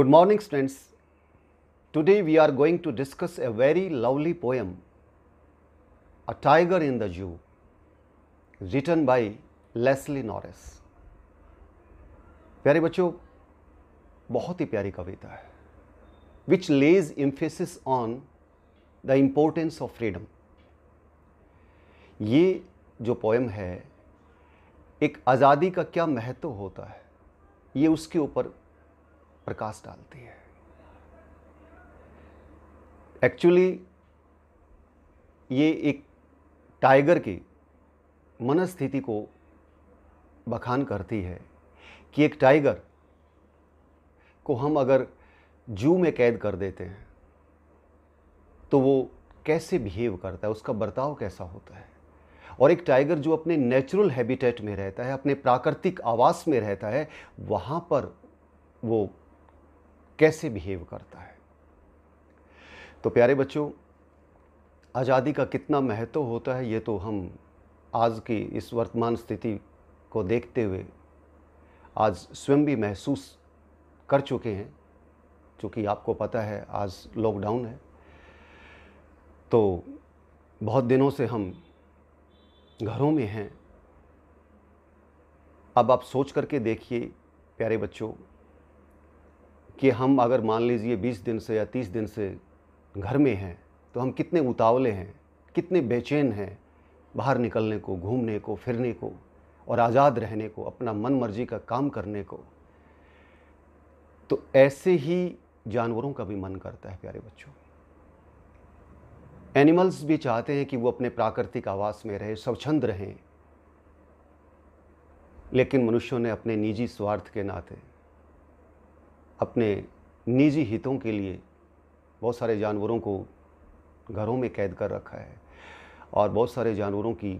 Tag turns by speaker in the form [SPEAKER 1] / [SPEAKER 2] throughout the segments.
[SPEAKER 1] Good morning students. Today we are going to discuss a very lovely poem, A Tiger in the Zoo, written by Leslie Norris. प्यारे बच्चों बहुत ही प्यारी कविता है which lays emphasis on the importance of freedom ये जो poem है एक आज़ादी का क्या महत्व होता है ये उसके ऊपर प्रकाश डालती है एक्चुअली ये एक टाइगर की मनस्थिति को बखान करती है कि एक टाइगर को हम अगर जू में कैद कर देते हैं तो वो कैसे बिहेव करता है उसका बर्ताव कैसा होता है और एक टाइगर जो अपने नेचुरल हैबिटेट में रहता है अपने प्राकृतिक आवास में रहता है वहाँ पर वो कैसे बिहेव करता है तो प्यारे बच्चों आज़ादी का कितना महत्व होता है ये तो हम आज की इस वर्तमान स्थिति को देखते हुए आज स्वयं भी महसूस कर चुके हैं चूँकि आपको पता है आज लॉकडाउन है तो बहुत दिनों से हम घरों में हैं अब आप सोच करके देखिए प्यारे बच्चों कि हम अगर मान लीजिए 20 दिन से या 30 दिन से घर में हैं तो हम कितने उतावले हैं कितने बेचैन हैं बाहर निकलने को घूमने को फिरने को और आज़ाद रहने को अपना मन मर्जी का काम करने को तो ऐसे ही जानवरों का भी मन करता है प्यारे बच्चों एनिमल्स भी चाहते हैं कि वो अपने प्राकृतिक आवास में रहे स्वच्छंद रहें लेकिन मनुष्यों ने अपने निजी स्वार्थ के नाते अपने निजी हितों के लिए बहुत सारे जानवरों को घरों में कैद कर रखा है और बहुत सारे जानवरों की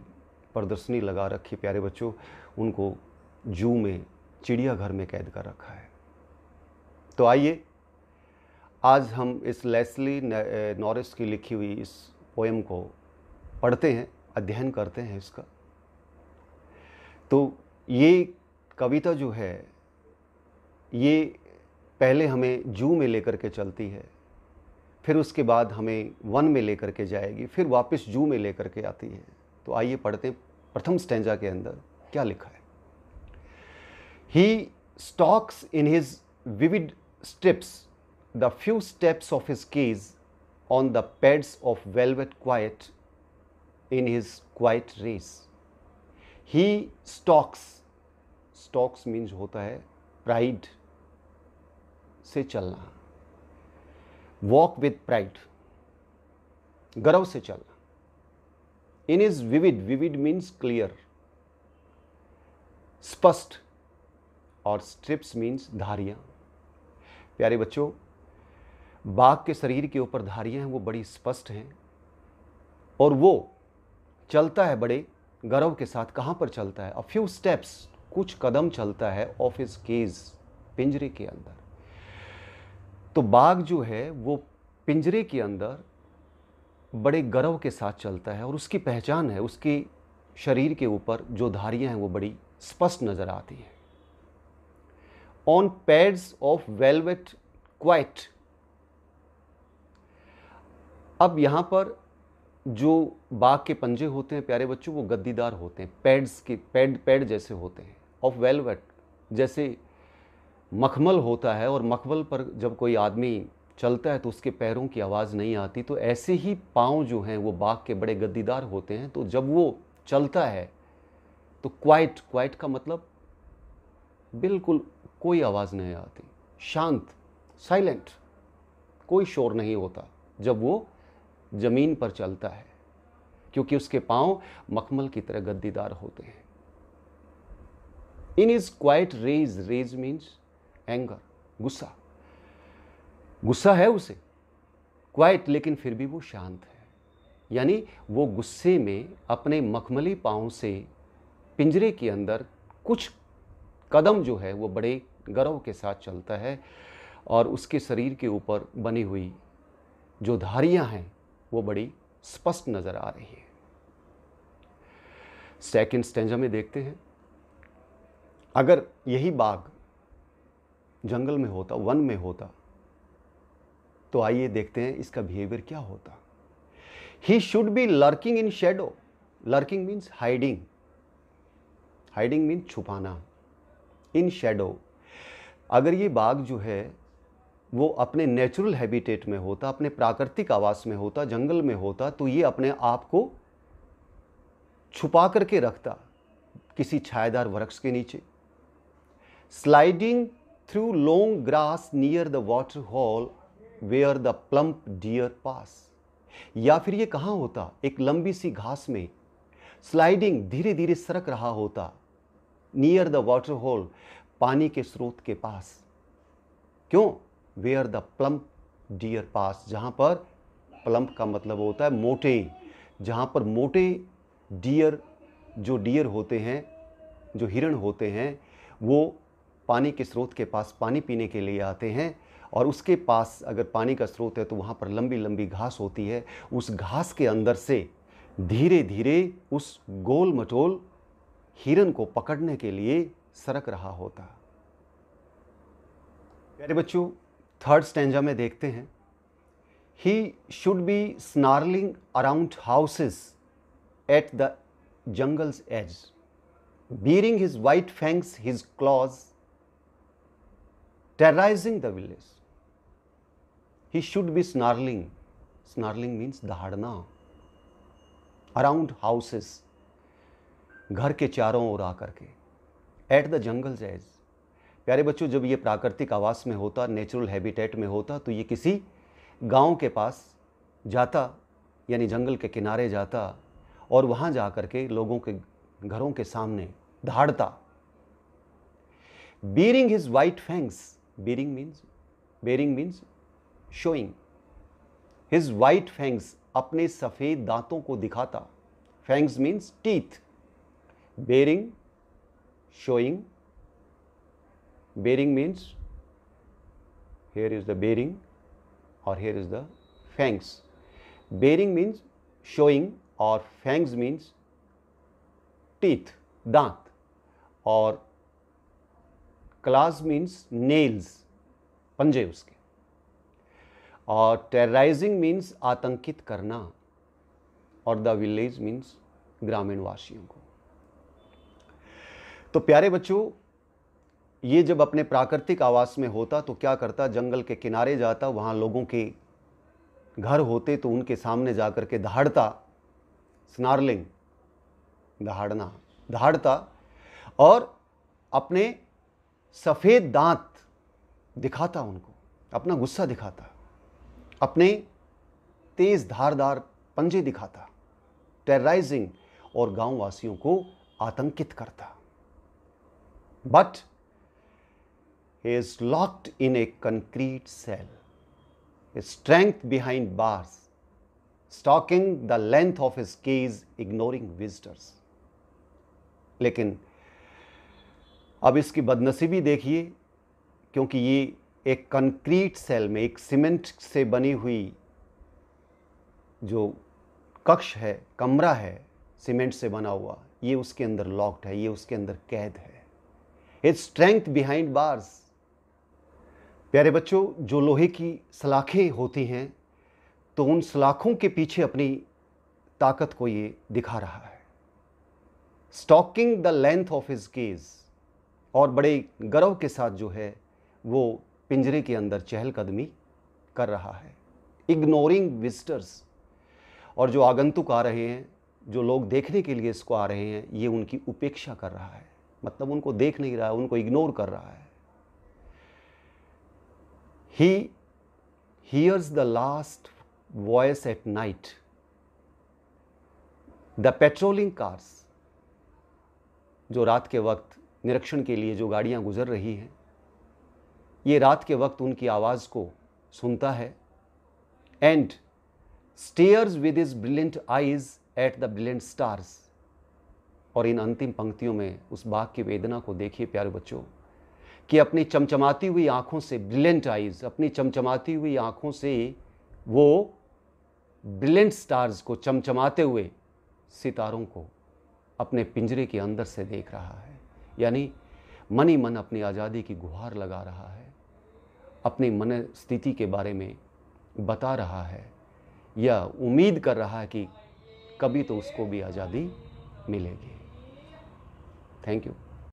[SPEAKER 1] प्रदर्शनी लगा रखी प्यारे बच्चों उनको जू में चिड़ियाघर में कैद कर रखा है तो आइए आज हम इस लेस्ली नॉरिस की लिखी हुई इस पोएम को पढ़ते हैं अध्ययन करते हैं इसका तो ये कविता जो है ये पहले हमें जू में लेकर के चलती है फिर उसके बाद हमें वन में लेकर के जाएगी फिर वापस जू में लेकर के आती है तो आइए पढ़ते प्रथम स्टेंजा के अंदर क्या लिखा है he stalks in his vivid stripes the few steps of his cage on the pads of velvet quiet in his quiet rage he stalks stalks means होता है प्राइड से चलना वॉक विद प्राइड गर्व से चलना in his vivid vivid means clear स्पष्ट और strips means धारियां प्यारे बच्चों बाघ के शरीर के ऊपर धारियां हैं वो बड़ी स्पष्ट हैं और वो चलता है बड़े गर्व के साथ कहां पर चलता है अ फ्यू स्टेप्स कुछ कदम चलता है ऑफ इज केज पिंजरे के अंदर तो बाघ जो है वो पिंजरे के अंदर बड़े गर्व के साथ चलता है और उसकी पहचान है उसके शरीर के ऊपर जो धारियां हैं वो बड़ी स्पष्ट नज़र आती हैं on pads of velvet quiet अब यहां पर जो बाघ के पंजे होते हैं प्यारे बच्चों वो गद्दीदार होते हैं पैड्स के पैड पैड जैसे होते हैं ऑफ वेलवेट जैसे मखमल होता है और मखमल पर जब कोई आदमी चलता है तो उसके पैरों की आवाज़ नहीं आती तो ऐसे ही पाँव जो हैं वो बाघ के बड़े गद्दीदार होते हैं तो जब वो चलता है तो क्वाइट क्वाइट का मतलब बिल्कुल कोई आवाज़ नहीं आती शांत साइलेंट कोई शोर नहीं होता जब वो ज़मीन पर चलता है क्योंकि उसके पांव मखमल की तरह गद्दीदार होते हैं in his quiet rage rage means anger गुस्सा गुस्सा है उसे क्वाइट लेकिन फिर भी वो शांत है यानी वो गुस्से में अपने मखमली पाँव से पिंजरे के अंदर कुछ कदम जो है वो बड़े गर्व के साथ चलता है और उसके शरीर के ऊपर बनी हुई जो धारियां हैं वो बड़ी स्पष्ट नज़र आ रही है सेकंड स्टेंजा में देखते हैं अगर यही बाघ जंगल में होता वन में होता तो आइए देखते हैं इसका बिहेवियर क्या होता he should be lurking in shadow lurking means hiding hiding means छुपाना इन शेडो अगर ये बाघ जो है वो अपने नेचुरल हैबिटेट में होता अपने प्राकृतिक आवास में होता जंगल में होता तो ये अपने आप को छुपा करके रखता किसी छायादार वृक्ष के नीचे sliding through long grass near the water hole where the plump deer pass. या फिर ये कहाँ होता एक लंबी सी घास में स्लाइडिंग धीरे धीरे सरक रहा होता नियर द वाटर होल पानी के स्रोत के पास क्यों where the plump deer pass जहाँ पर प्लम्प का मतलब होता है मोटे जहाँ पर मोटे डियर जो डियर होते हैं जो हिरण होते हैं वो पानी के स्रोत के पास पानी पीने के लिए आते हैं और उसके पास अगर पानी का स्रोत है तो वहाँ पर लंबी लंबी घास होती है उस घास के अंदर से धीरे धीरे उस गोल मटोल हिरन को पकड़ने के लिए सरक रहा होता प्यारे बच्चों थर्ड स्टेंजा में देखते हैं he should be snarling around houses at the jungle's edge baring his white fangs his claws terrorizing the village. He should be snarling. Snarling means dharna around houses, घर के चारों ओर आकर के एट द जंगल जैज प्यारे बच्चों जब ये प्राकृतिक आवास में होता नेचुरल हैबिटेट में होता तो ये किसी गांव के पास जाता यानी जंगल के किनारे जाता और वहाँ जा कर के लोगों के घरों के सामने धाड़ता baring his white fangs bearing means bearing means showing his white fangs अपने सफ़ेद दांतों को दिखाता fangs means teeth baring showing baring means here is the baring और here is the fangs baring means showing और फैंग्स मीन्स टीथ दांत और class means nails पंजे उसके और टेरराइजिंग मीन्स आतंकित करना और द विलेज मीन्स ग्रामीण वासियों को तो प्यारे बच्चों ये जब अपने प्राकृतिक आवास में होता तो क्या करता जंगल के किनारे जाता वहाँ लोगों के घर होते तो उनके सामने जा कर के दहाड़ता स्नार्लिंग दहाड़ना दहाड़ता और अपने सफेद दांत दिखाता उनको अपना गुस्सा दिखाता अपने तेज धारदार पंजे दिखाता टेरराइजिंग और गांव वासियों को आतंकित करता but is locked in a concrete cell strength behind bars stalking the length of his cage ignoring visitors लेकिन अब इसकी बदनसीबी देखिए क्योंकि ये एक कंक्रीट सेल में एक सीमेंट से बनी हुई जो कक्ष है कमरा है सीमेंट से बना हुआ ये उसके अंदर लॉक्ड है ये उसके अंदर कैद है इट्स स्ट्रेंथ बिहाइंड बार्स प्यारे बच्चों जो लोहे की सलाखें होती हैं तो उन सलाखों के पीछे अपनी ताकत को ये दिखा रहा है stalking the length of his cage और बड़े गर्व के साथ जो है वो पिंजरे के अंदर चहलकदमी कर रहा है इग्नोरिंग विजिटर्स और जो आगंतुक आ रहे हैं जो लोग देखने के लिए इसको आ रहे हैं ये उनकी उपेक्षा कर रहा है मतलब उनको देख नहीं रहा है उनको इग्नोर कर रहा है he hears the last voice at night the patrolling cars जो रात के वक्त निरीक्षण के लिए जो गाड़ियाँ गुजर रही हैं ये रात के वक्त उनकी आवाज़ को सुनता है and stares with his brilliant eyes at the brilliant stars और इन अंतिम पंक्तियों में उस बाघ की वेदना को देखिए प्यारे बच्चों कि अपनी चमचमाती हुई आँखों से ब्रिलियंट आइज अपनी चमचमाती हुई आँखों से वो ब्रिलियंट स्टार्स को चमचमाते हुए सितारों को अपने पिंजरे के अंदर से देख रहा है यानी मन ही मन अपनी आज़ादी की गुहार लगा रहा है अपनी मन स्थिति के बारे में बता रहा है या उम्मीद कर रहा है कि कभी तो उसको भी आज़ादी मिलेगी थैंक यू